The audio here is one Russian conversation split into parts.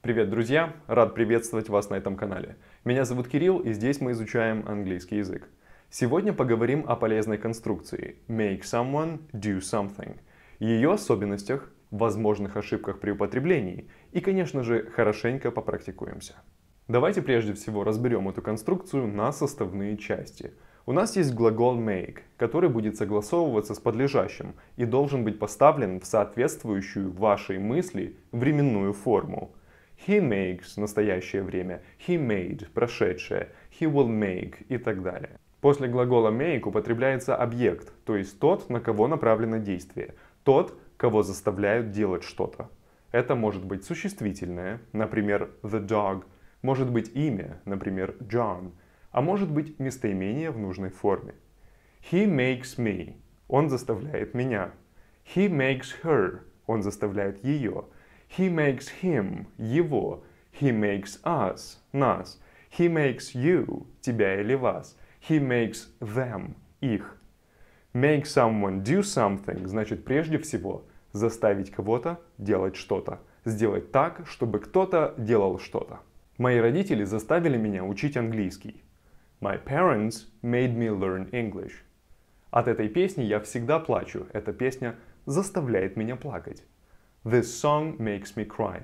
Привет, друзья! Рад приветствовать вас на этом канале. Меня зовут Кирилл, и здесь мы изучаем английский язык. Сегодня поговорим о полезной конструкции make someone do something, ее особенностях, возможных ошибках при употреблении и, конечно же, хорошенько попрактикуемся. Давайте прежде всего разберем эту конструкцию на составные части. У нас есть глагол make, который будет согласовываться с подлежащим и должен быть поставлен в соответствующую вашей мысли временную форму – He makes – настоящее время. He made – прошедшее. He will make и так далее. После глагола make употребляется объект, то есть тот, на кого направлено действие. Тот, кого заставляют делать что-то. Это может быть существительное, например, the dog, может быть имя, например, John, а может быть местоимение в нужной форме. He makes me. Он заставляет меня. He makes her. Он заставляет ее. He makes him – его. He makes us – нас. He makes you – тебя или вас. He makes them – их. Make someone do something значит прежде всего заставить кого-то делать что-то. Сделать так, чтобы кто-то делал что-то. Мои родители заставили меня учить английский. My parents made me learn English. От этой песни я всегда плачу. Эта песня заставляет меня плакать. This song makes me cry.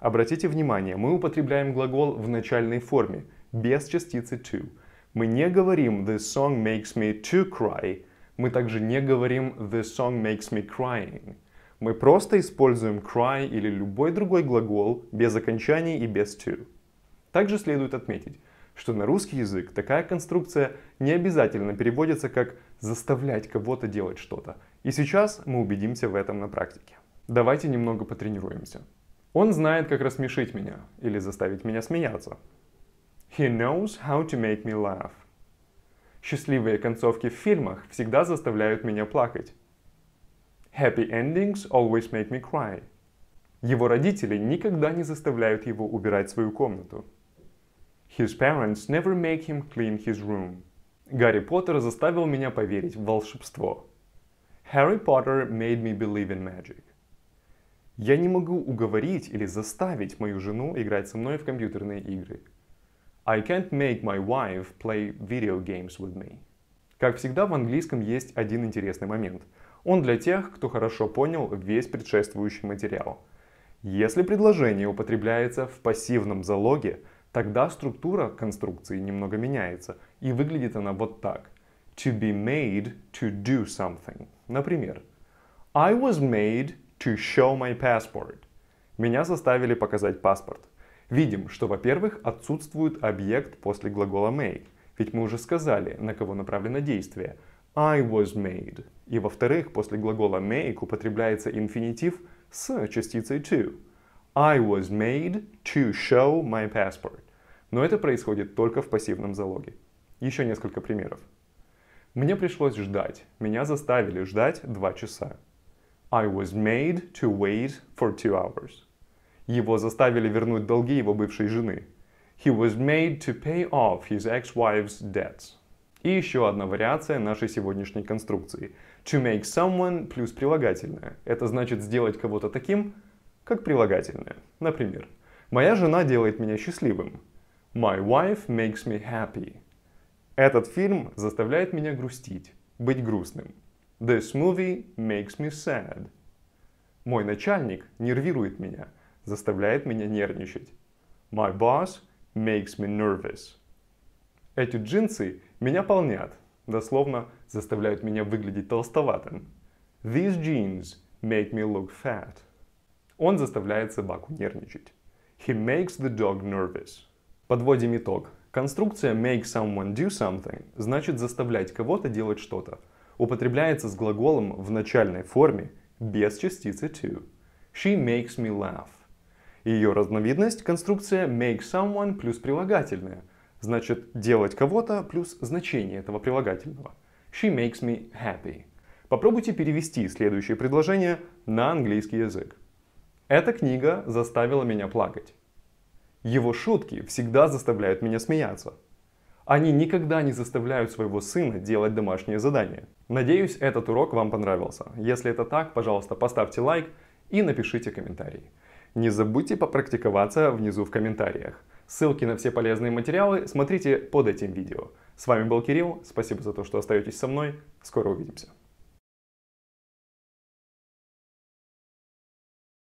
Обратите внимание, мы употребляем глагол в начальной форме, без частицы to. Мы не говорим «This song makes me to cry». Мы также не говорим «This song makes me crying». Мы просто используем cry или любой другой глагол без окончаний и без to. Также следует отметить, что на русский язык такая конструкция не обязательно переводится как «заставлять кого-то делать что-то». И сейчас мы убедимся в этом на практике давайте немного потренируемся. Он знает, как рассмешить меня или заставить меня смеяться. He knows how to make me laugh. Счастливые концовки в фильмах всегда заставляют меня плакать. Happy endings always make me cry. Его родители никогда не заставляют его убирать свою комнату. His parents never make him clean his room. Гарри Поттер заставил меня поверить в волшебство. Harry Potter made me believe in magic. Я не могу уговорить или заставить мою жену играть со мной в компьютерные игры. I can't make my wife play video games with me. Как всегда, в английском есть один интересный момент. Он для тех, кто хорошо понял весь предшествующий материал. Если предложение употребляется в пассивном залоге, тогда структура конструкции немного меняется, и выглядит она вот так. To be made to do something. Например, I was made to show my passport. Меня заставили показать паспорт. Видим, что, во-первых, отсутствует объект после глагола make, ведь мы уже сказали, на кого направлено действие. I was made. И во-вторых, после глагола make употребляется инфинитив с частицей to. I was made to show my passport. Но это происходит только в пассивном залоге. Еще несколько примеров. Мне пришлось ждать. Меня заставили ждать два часа. I was made to wait for two hours. Его заставили вернуть долги его бывшей жены. He was made to pay off his ex-wife's debts. И еще одна вариация нашей сегодняшней конструкции. To make someone плюс прилагательное. Это значит сделать кого-то таким, как прилагательное. Например, моя жена делает меня счастливым. My wife makes me happy. Этот фильм заставляет меня грустить, быть грустным. This movie makes me sad. Мой начальник нервирует меня, заставляет меня нервничать. My boss makes me nervous. Эти джинсы меня полнят, дословно заставляют меня выглядеть толстоватым. These jeans make me look fat. Он заставляет собаку нервничать. He makes the dog nervous. Подводим итог. Конструкция make someone do something значит заставлять кого-то делать что-то употребляется с глаголом в начальной форме без частицы to. She makes me laugh. Ее разновидность – конструкция make someone плюс прилагательное. Значит, делать кого-то плюс значение этого прилагательного. She makes me happy. Попробуйте перевести следующее предложение на английский язык. Эта книга заставила меня плакать. Его шутки всегда заставляют меня смеяться. Они никогда не заставляют своего сына делать домашнее задание. Надеюсь, этот урок вам понравился. Если это так, пожалуйста, поставьте лайк и напишите комментарий. Не забудьте попрактиковаться внизу в комментариях. Ссылки на все полезные материалы смотрите под этим видео. С вами был Кирилл, спасибо за то, что остаетесь со мной, скоро увидимся.